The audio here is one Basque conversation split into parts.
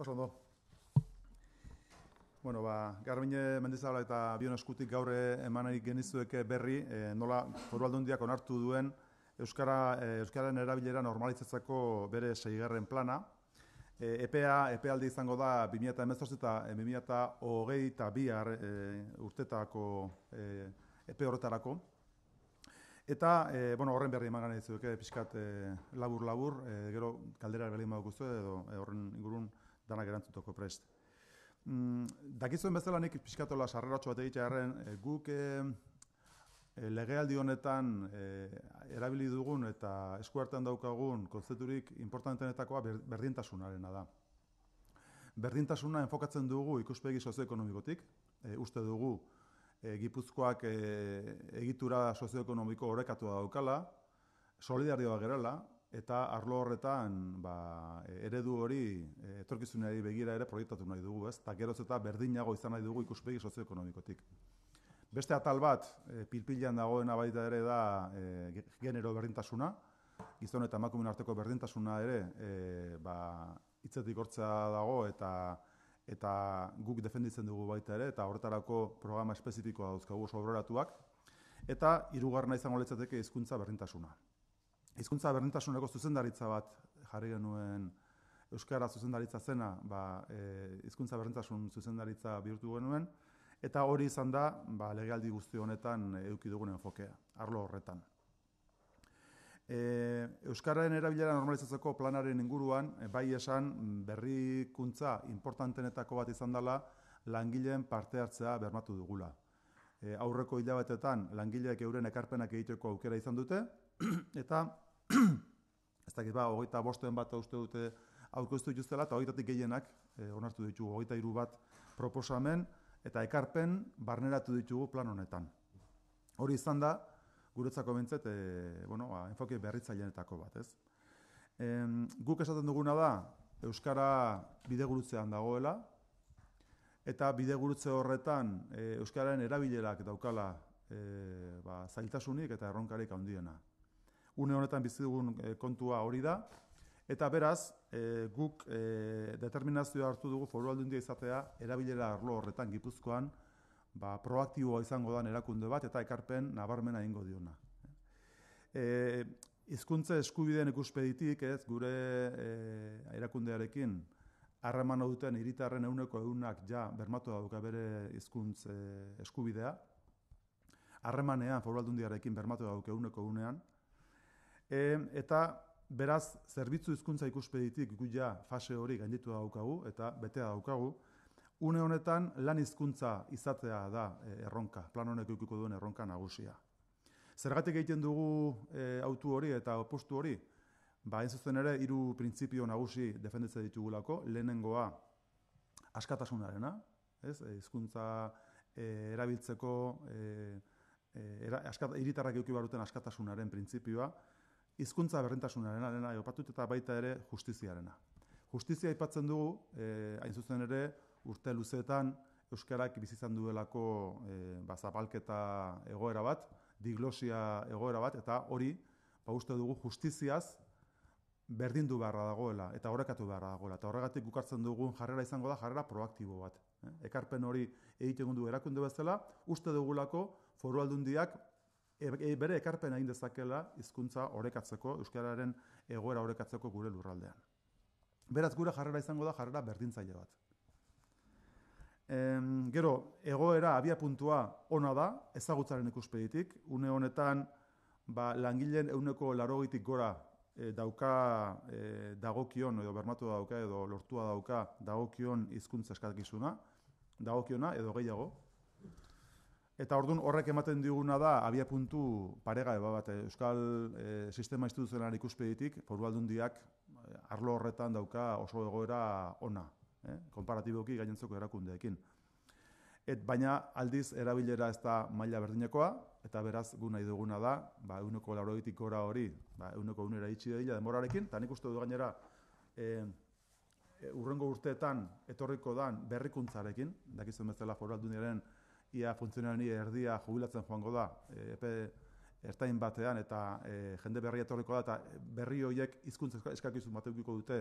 Paso ondo. Bueno, ba, Garbine Mendizabala eta Bion Eskutik gaur emanai genizueke berri, e, nola foru aldun duen Euskara, eh, Euskararen erabilera normalizatzeko bere seigarren plana. E, EPEA, EPE alde izango da, 2000 eta emezortz eta 2000 eta hogei bihar urtetako e, EPE horretarako. Eta, e, bueno, horren berri eman gana izudeke, pixkat labur-labur, e, gero kaldera gali ima edo horren ingurun danak erantzutoko prest. Mm, dakizuen bezala nik pixkatola sarreratxo bat egitea erren, eh, guk e, legealdi honetan erabili dugun eta eskuartan daukagun konzeturik importantenetakoa berdintasunarena da. Berdintasuna enfokatzen dugu ikuspegi sozioekonomikotik, e, uste dugu e, gipuzkoak egitura sozioekonomiko horrekatu daukala, solidarioa gerela, eta arlo horretan ba, eredu hori eh, etorkizunari begira ere proiektatu nahi dugu, ez? Ta geroz eta berdinago izan nahi dugu ikuspegi sozioekonomikotik. Beste atal bat, e, eh, pilpilan dagoena baita ere da eh, genero berdintasuna, gizon eta emakumeen arteko berdintasuna ere, e, ba, hitzetik hortzea dago eta eta guk defenditzen dugu baita ere, eta horretarako programa espezifikoa dauzkagu oso obroratuak, eta irugarra izango letzateke hizkuntza berdintasuna hizkuntza berdintasunerako zuzendaritza bat jarri genuen euskara zuzendaritza zena, ba, e, hizkuntza e, zuzendaritza bihurtu genuen eta hori izan da, ba, legealdi guzti honetan eduki dugun enfokea, arlo horretan. E, Euskararen erabilera normalizatzeko planaren inguruan, e, bai esan berrikuntza importantenetako bat izan dela langileen parte hartzea bermatu dugula. E, aurreko hilabetetan langileek euren ekarpenak egiteko aukera izan dute, eta ez dakit ba, hogeita bosteen bat uste dute aurkeztu dituztela, eta hogeitatik gehienak e, onartu ditugu hogeita hiru bat proposamen, eta ekarpen barneratu ditugu plan honetan. Hori izan da, guretzako bintzet, e, eh, bueno, ba, enfoke bat, ez? E, guk esaten duguna da, Euskara bidegurutzean dagoela, eta bidegurutze horretan eh, Euskararen erabilerak daukala e, ba, zailtasunik eta erronkarik handiena une honetan bizi eh, kontua hori da. Eta beraz, e, guk e, determinazioa hartu dugu foru aldundia izatea erabilera arlo horretan Gipuzkoan ba proaktiboa izango da erakunde bat eta ekarpen nabarmena egingo diona. E, hizkuntza eskubideen ikuspeditik, ez, gure e, erakundearekin harremana duten hiritarren ehuneko egunak ja bermatu dauka bere hizkuntz e, eskubidea. Harremanean foru aldundiarekin bermatu dauka ehuneko unean E, eta beraz, zerbitzu hizkuntza ikuspeditik gu ja fase hori gainditua daukagu eta betea daukagu, une honetan lan hizkuntza izatzea da e, erronka, plan honek ikuko duen erronka nagusia. Zergatik egiten dugu e, autu hori eta opostu hori? Ba, ez zuzen ere, hiru printzipio nagusi defendetze ditugulako, lehenengoa askatasunarena, ez? E, hizkuntza e, erabiltzeko, e, e, askat, iritarrak eukibaruten askatasunaren printzipioa, hizkuntza berrintasunaren arena aipatut eta baita ere justiziarena. Justizia aipatzen dugu, eh, hain zuzen ere, urte luzeetan euskarak bizizan duelako eh, bazapalketa egoera bat, diglosia egoera bat, eta hori, ba uste dugu justiziaz, berdindu beharra dagoela, eta horrekatu beharra dagoela. Eta horregatik gukartzen dugun jarrera izango da, jarrera proaktibo bat. Eh. ekarpen hori egiten gundu erakunde bezala, uste dugulako foru aldundiak E, e, bere ekarpen hain dezakela hizkuntza orekatzeko, euskararen egoera orekatzeko gure lurraldean. Beraz, gure jarrera izango da jarrera berdintzaile bat. Em, gero, egoera abia puntua ona da, ezagutzaren ikuspeditik, une honetan, ba, langileen euneko larogitik gora e, dauka e, dagokion, edo bermatu dauka, edo lortua dauka dagokion hizkuntza eskatkizuna, dagokiona edo gehiago, Eta ordun horrek ematen diguna da abia puntu parega eba bat eh, euskal e, sistema instituzionalaren ikuspeditik foru aldundiak eh, arlo horretan dauka oso egoera ona, eh? Konparatiboki gainentzeko erakundeekin. Et baina aldiz erabilera ez da maila berdinekoa eta beraz gu nahi duguna da, ba 180tik gora hori, ba 100era itxi dela demorarekin, ta nik uste du gainera e, urrengo urteetan etorriko dan berrikuntzarekin, dakizuen bezala foru aldundiaren ia funtzionari erdia jubilatzen joango da e, epe ertain batean eta e, jende berri etorriko da eta berri horiek hizkuntza eskakizun batekiko dute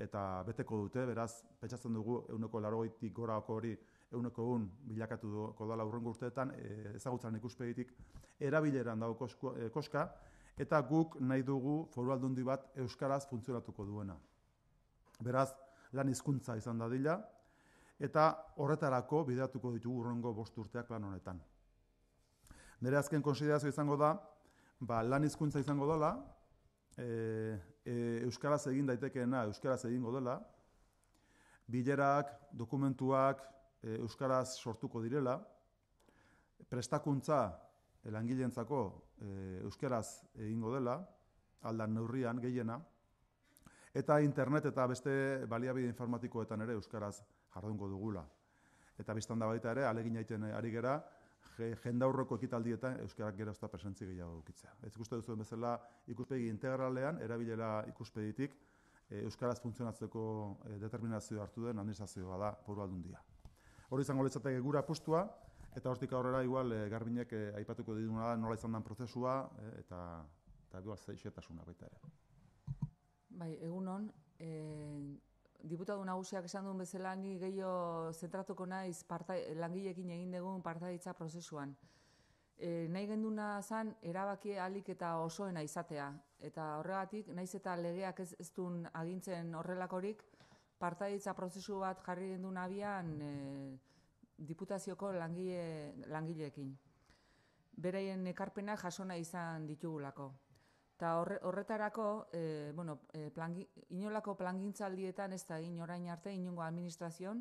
eta beteko dute, beraz, pentsatzen dugu euneko larogeitik gora hori euneko un bilakatu do, kodala urrengo urteetan e, ezagutzaren ikuspegitik erabileran dago e, koska eta guk nahi dugu foru aldundi bat euskaraz funtzionatuko duena. Beraz, lan hizkuntza izan da dadila, eta horretarako bidatuko ditugu urrengo bost urteak lan honetan. Nire azken konsiderazio izango da, ba, lan hizkuntza izango dela, e, e, Euskaraz egin daitekeena Euskaraz egingo dela, bilerak, dokumentuak e, Euskaraz sortuko direla, prestakuntza elangilentzako e, Euskaraz egingo dela, aldan neurrian gehiena, eta internet eta beste baliabide informatikoetan ere Euskaraz jarrungo dugula. Eta biztan da baita ere, alegin aiten ari gera, jendaurroko ekitaldietan euskarak gerozta presentzi gehiago dukitzea. Ez guzti duzuen bezala ikuspegi integralean, erabilera ikuspegitik, e, euskaraz funtzionatzeko e, determinazio hartu den, administrazioa da poru aldun dia. Hori izango leitzatak egura postua, eta hortik aurrera igual e, garbinek aipatuko diduna da, nola izan den prozesua, eta eta duaz baita ere. Bai, egunon, diputatu nagusiak esan duen bezala ni gehiago zentratuko naiz parta, langilekin egin dugun partaditza prozesuan. E, nahi genduna zan erabaki alik eta osoena izatea. Eta horregatik, naiz eta legeak ez, ez duen agintzen horrelakorik, partaditza prozesu bat jarri gendun abian e, diputazioko langile, langileekin. Beraien ekarpenak jasona izan ditugulako. Eta horretarako, e, bueno, e, eh, plan, inolako plangintzaldietan ez da egin orain arte, inungo administrazion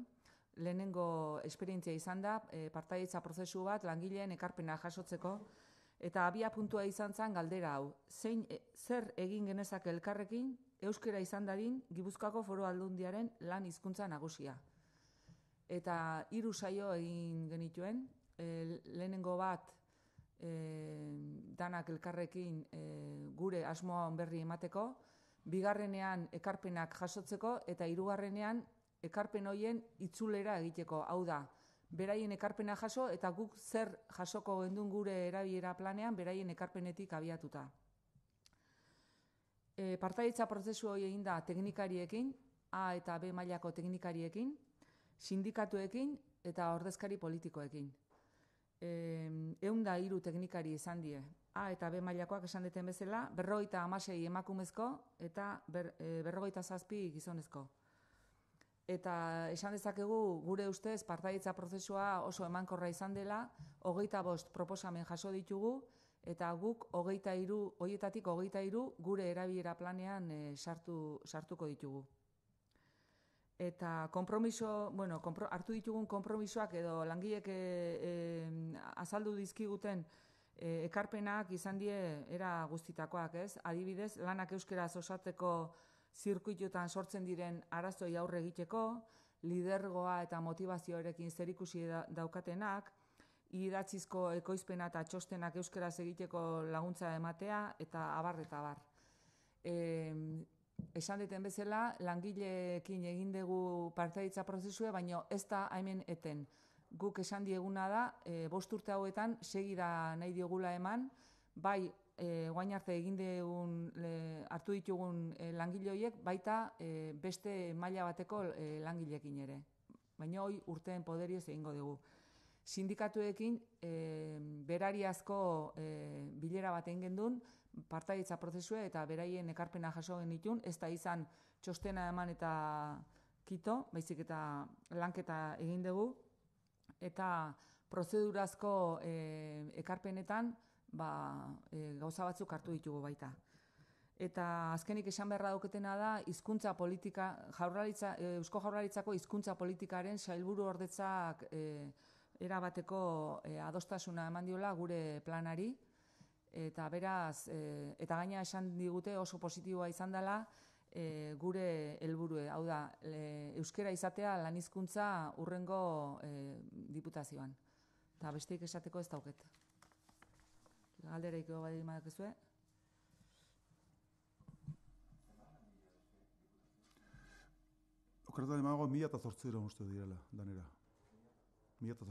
lehenengo esperientzia izan da, e, prozesu bat, langileen ekarpena jasotzeko, eta abia puntua izan zen galdera hau. Zein, e, zer egin genezak elkarrekin, euskera izan dadin, gibuzkako foro aldundiaren lan hizkuntza nagusia. Eta hiru saio egin genituen, lehenengo bat, e, danak elkarrekin gure asmoa onberri emateko, bigarrenean ekarpenak jasotzeko eta hirugarrenean ekarpen hoien itzulera egiteko, hau da, beraien ekarpena jaso eta guk zer jasoko gendun gure erabiera planean beraien ekarpenetik abiatuta. E, partaitza prozesu hori egin da teknikariekin, A eta B mailako teknikariekin, sindikatuekin eta ordezkari politikoekin eunda iru teknikari izan die. A eta B mailakoak esan duten bezala, berrogeita amasei emakumezko eta ber, e, berrogeita zazpi gizonezko. Eta esan dezakegu gure ustez partaitza prozesua oso emankorra izan dela, hogeita bost proposamen jaso ditugu eta guk hogeita iru, horietatik hogeita iru gure erabiera planean e, sartu, sartuko ditugu. Eta konpromiso, bueno, hartu ditugun konpromisoak edo langilek eh, azaldu dizkiguten eh, ekarpenak izan die era guztitakoak, ez? Adibidez, lanak euskera osateko zirkuitutan sortzen diren arazoi aurre egiteko, lidergoa eta motivazioarekin zerikusi daukatenak, idatzizko ekoizpena eta txostenak euskeraz egiteko laguntza ematea, eta abar eta abar. E, esan duten bezala, langileekin egin dugu partaditza prozesue, baino ez da hemen eten. Guk esan dieguna da, e, bost urte hauetan segida nahi diogula eman, bai e, guain arte egin degun e, hartu ditugun e, baita e, beste maila bateko e, langilekin ere. Baina hoi urteen poderioz egingo dugu. Sindikatuekin e, berariazko e, bilera batean gendun, partaitza prozesua eta beraien ekarpena jaso genitun, ez da izan txostena eman eta kito, baizik eta lanketa egin dugu eta prozedurazko eh, ekarpenetan ba, eh, gauza batzuk hartu ditugu baita. Eta azkenik esan beharra duketena da hizkuntza politika eh, Eusko Jaurralitzako hizkuntza politikaren sailburu ordetzak e, erabateko adostasuna eman diola gure planari eta beraz, e, eta gaina esan digute oso positiboa izan dela e, gure helburue, hau da, e, euskera izatea lanizkuntza urrengo e, diputazioan. Eta besteik esateko ez dauket. Galdera ikego bai dima eh? Okerta demago, mila eta uste direla, danera. Mila eta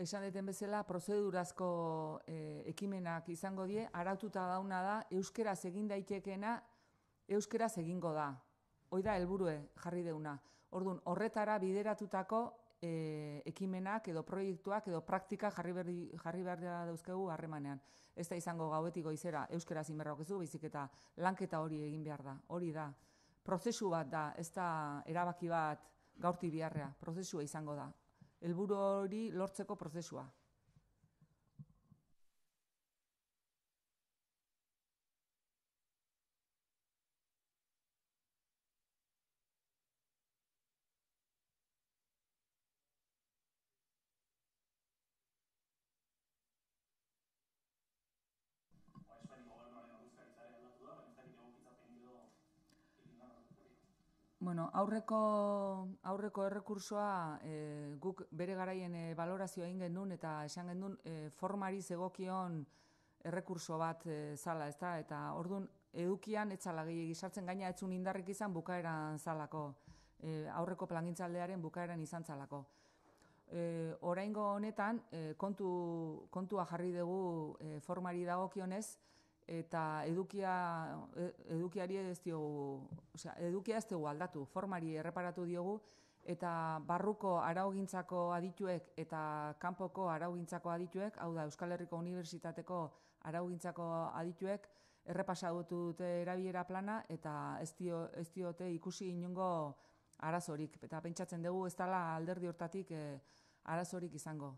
esan deten bezala, prozedurazko eh, ekimenak izango die, araututa dauna da, euskeraz egin daitekeena, euskeraz egingo da. Hoi da, helburue jarri deuna. Ordun horretara bideratutako eh, ekimenak edo proiektuak edo praktika jarri, berri, jarri behar da dauzkegu harremanean. Ez da izango gauetiko izera, euskera zinberrak ez eta lanketa hori egin behar da. Hori da, prozesu bat da, ez da erabaki bat gaurti biharrea, prozesua izango da. Helburu hori lortzeko prozesua Bueno, aurreko, aurreko errekursoa e, guk bere garaien e, egin genuen eta esan genuen e, eh, formari zegokion errekurso bat e, zala, ezta? Eta ordun edukian etzalagi gizartzen gaina etxun indarrik izan bukaeran zalako, e, aurreko plangintzaldearen bukaeran izan zalako. E, oraingo honetan kontu, kontua jarri dugu e, formari dagokionez, eta edukia, e, edukiari ez diogu, osea, edukia ez diogu aldatu, formari erreparatu diogu, eta barruko araugintzako adituek eta kanpoko araugintzako adituek, hau da Euskal Herriko Unibertsitateko araugintzako adituek, errepasagutu dute erabiera plana eta ez, dio, diote ikusi inungo arazorik, eta pentsatzen dugu ez dela alderdi hortatik e, arazorik izango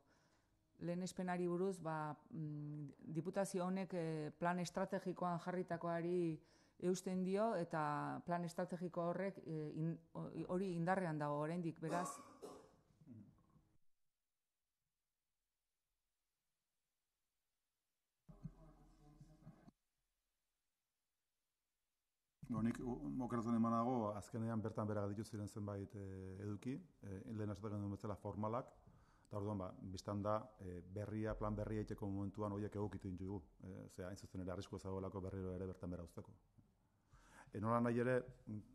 lehen espenari buruz, ba, mm, diputazio honek eh, plan estrategikoan jarritakoari eusten dio, eta plan estrategiko horrek eh, hori indarrean dago oraindik beraz. Nik okeratzen eman azkenean bertan bera dituz ziren zenbait eh, eduki, e, lehen azotak bezala formalak, Eta orduan, ba, biztan da, e, berria, plan berria egiteko momentuan horiek egokitu ditu dugu. E, zera, hain berriro ere bertan bera usteko. E, nahi ere,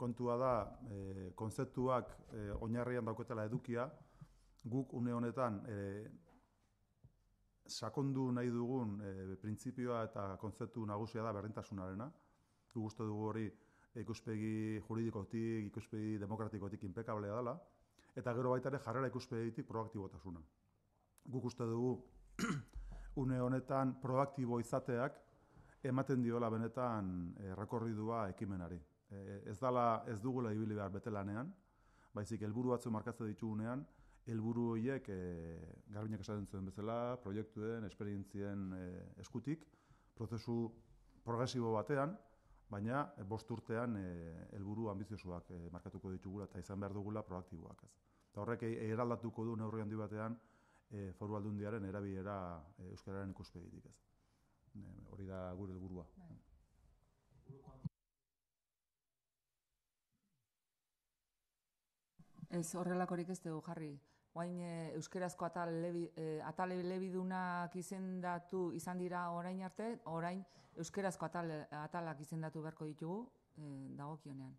kontua da, e, konzeptuak e, oinarrian dauketela edukia, guk une honetan, e, sakondu nahi dugun e, printzipioa eta konzeptu nagusia da berdintasunarena. Gu guztu dugu hori ikuspegi juridikotik, ikuspegi demokratikotik impekablea dela eta gero baita ere jarrera ikuspegitik proaktibotasuna. Guk uste dugu une honetan proaktibo izateak ematen diola benetan eh, rakorridua ekimenari. Eh, ez dala ez dugula ibili behar betelanean, baizik helburu batzu markatzen ditugunean, helburu horiek e, garbinak esaten zuen bezala, proiektuen, esperientzien eskutik, prozesu progresibo batean, baina eh, bost urtean eh, helburu e, ambiziosoak eh, markatuko ditugula eta izan behar dugula proaktiboak, ez. Eta horrek eraldatuko du neurri handi batean e, foru aldundiaren erabilera e, euskararen ikuspegitik, ez. E, hori da gure helburua. Bai. Ez horrelakorik ez dugu jarri. Oain, e, eh, euskerazko atal lebi e, eh, izendatu izan dira orain arte, orain euskerazko atal, atalak izendatu beharko ditugu e, dagokionean.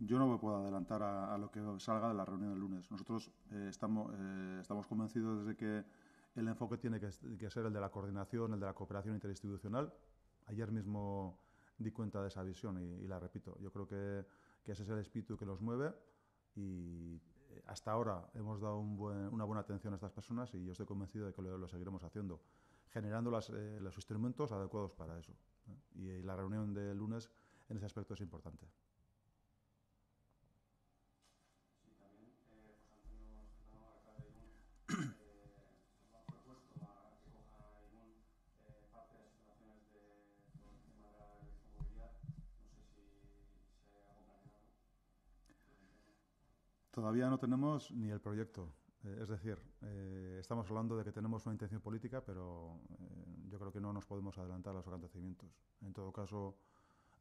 Yo no me puedo adelantar a, lo que salga de la reunión del lunes. Nosotros eh, eh, estamos, convencidos de que el enfoque tiene que, ser el de la coordinación, el de la cooperación interinstitucional. Ayer mismo di cuenta de esa visión y, la repito. Yo creo que, ese es el espíritu que los mueve y eh, hasta ahora hemos dado una buena atención a estas personas y yo estoy convencido de que lo, seguiremos haciendo, generando los instrumentos adecuados para eso. y la reunión del lunes en ese aspecto es importante. Todavía no tenemos ni el proyecto. Eh, es decir, eh, estamos hablando de que tenemos una intención política, pero eh, yo creo que no nos podemos adelantar a los acontecimientos. En todo caso,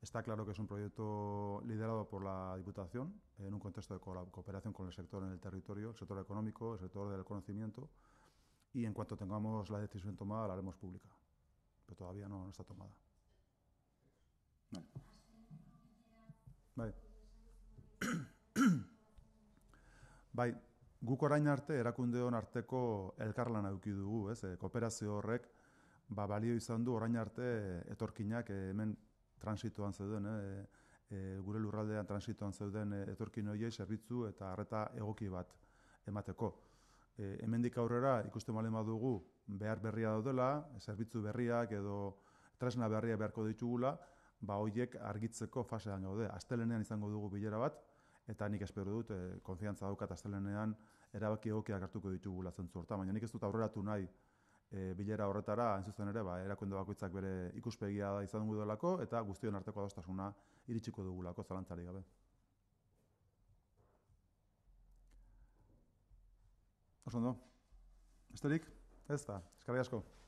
está claro que es un proyecto liderado por la Diputación en un contexto de cooperación con el sector en el territorio, el sector económico, el sector del conocimiento, y en cuanto tengamos la decisión tomada la haremos pública, pero todavía no, está tomada. vale. Bai, guk orain arte erakundeon arteko elkarlan auki dugu, ez? E, kooperazio horrek ba, balio izan du orain arte etorkinak eh, hemen transitoan zeuden, e, e, gure lurraldean transitoan zeuden etorkin horiei zerbitzu eta harreta egoki bat emateko. E, hemendik aurrera ikusten malen badugu behar berria daudela, zerbitzu berriak edo tresna berria beharko ditugula, ba hoiek argitzeko fasean gaude. Astelenean izango dugu bilera bat, eta nik espero dut, e, konfiantza daukat astelenean, erabaki egokiak hartuko ditugu lazen zuhorta, baina nik ez dut aurreratu nahi e, bilera horretara, zuzen ere, ba, erakunde bakoitzak bere ikuspegia da izan dugu eta guztion arteko adostasuna iritsiko dugulako zalantzari gabe. Osondo. ondo? Esterik? Ez da, eskarri asko.